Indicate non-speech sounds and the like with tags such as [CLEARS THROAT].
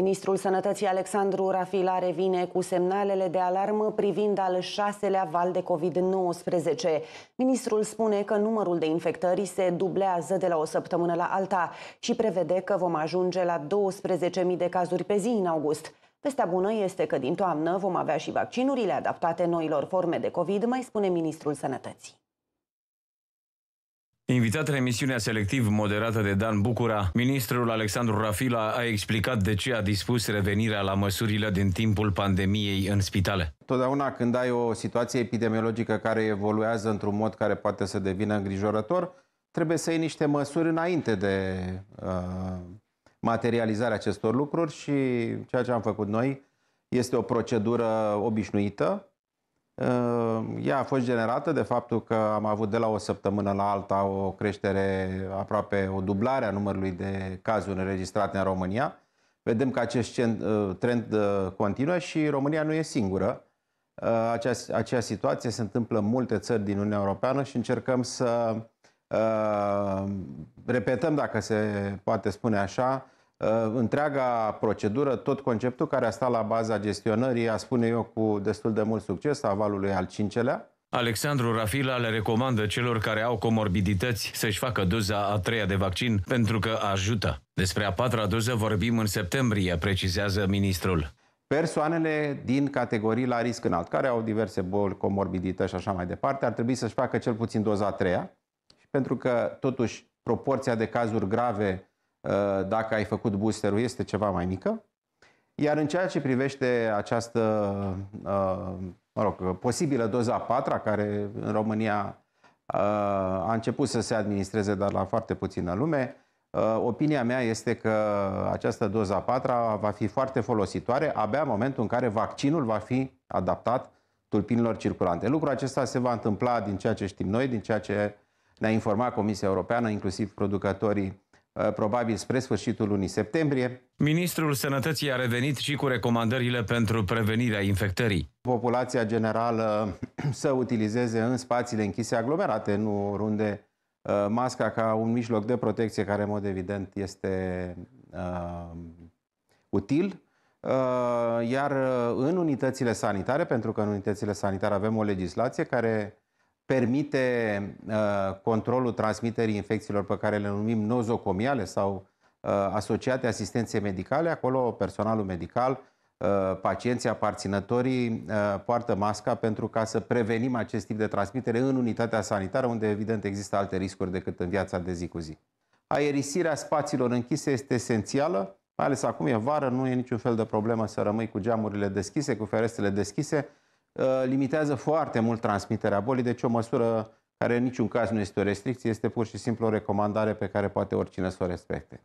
Ministrul Sănătății Alexandru Rafila revine cu semnalele de alarmă privind al șaselea val de COVID-19. Ministrul spune că numărul de infectări se dublează de la o săptămână la alta și prevede că vom ajunge la 12.000 de cazuri pe zi în august. Vestea bună este că din toamnă vom avea și vaccinurile adaptate noilor forme de COVID, mai spune Ministrul Sănătății. Invitat la emisiunea selectiv moderată de Dan Bucura, ministrul Alexandru Rafila a explicat de ce a dispus revenirea la măsurile din timpul pandemiei în spitale. Totdeauna când ai o situație epidemiologică care evoluează într-un mod care poate să devină îngrijorător, trebuie să iei niște măsuri înainte de uh, materializarea acestor lucruri și ceea ce am făcut noi este o procedură obișnuită, Ehm, ea a fost generată de faptul că am avut de la o săptămână la alta o creștere, aproape o dublare a numărului de cazuri înregistrate în România. Vedem că acest ă, trend ă, continuă și România nu e singură. Ă, acea, acea situație se întâmplă în multe țări din Uniunea Europeană și încercăm să repetăm, dacă se poate spune așa, întreaga procedură, tot conceptul care a stat la baza gestionării, a spune eu cu destul de mult succes, a valului al cincelea, Alexandru Rafila le recomandă celor care au comorbidități să-și facă doza a treia de vaccin pentru că ajută. Despre a patra doză vorbim în septembrie, precizează ministrul. Persoanele din categorii la risc înalt, care au diverse boli, comorbidități și așa mai departe, ar trebui să-și facă cel puțin doza a treia, pentru că, totuși, proporția de cazuri grave Uh, dacă ai făcut boosterul este ceva mai mică. Iar în ceea ce privește această uh, mă rog, posibilă doza a patra, care în România uh, a început să se administreze, dar la foarte puțină lume, opinia mea este că această doza a patra va fi foarte folositoare abia în momentul în care vaccinul va fi adaptat tulpinilor circulante. Lucrul acesta se va întâmpla din ceea ce știm noi, din ceea ce ne-a informat Comisia Europeană, inclusiv producătorii Uh, probabil spre sfârșitul lunii septembrie. Ministrul Sănătății a revenit și cu recomandările pentru prevenirea infectării. Populația generală [CLEARS THROAT] să utilizeze în spațiile închise aglomerate, nu runde, uh, masca ca un mijloc de protecție care, în mod evident, este uh, util. Uh, iar uh, în unitățile sanitare, pentru că în unitățile sanitare avem o legislație care permite uh, controlul transmiterii infecțiilor pe care le numim nozocomiale sau uh, asociate asistenței medicale. Acolo personalul medical, uh, pacienții, aparținătorii uh, poartă masca pentru ca să prevenim acest tip de transmitere în unitatea sanitară, unde evident există alte riscuri decât în viața de zi cu zi. Aerisirea spațiilor închise este esențială, mai ales acum e vară, nu e niciun fel de problemă să rămâi cu geamurile deschise, cu ferestrele deschise, Uh, limitează foarte mult transmiterea bolii, deci o măsură care în niciun caz nu este o restricție, este pur și simplu o recomandare pe care poate oricine să o respecte.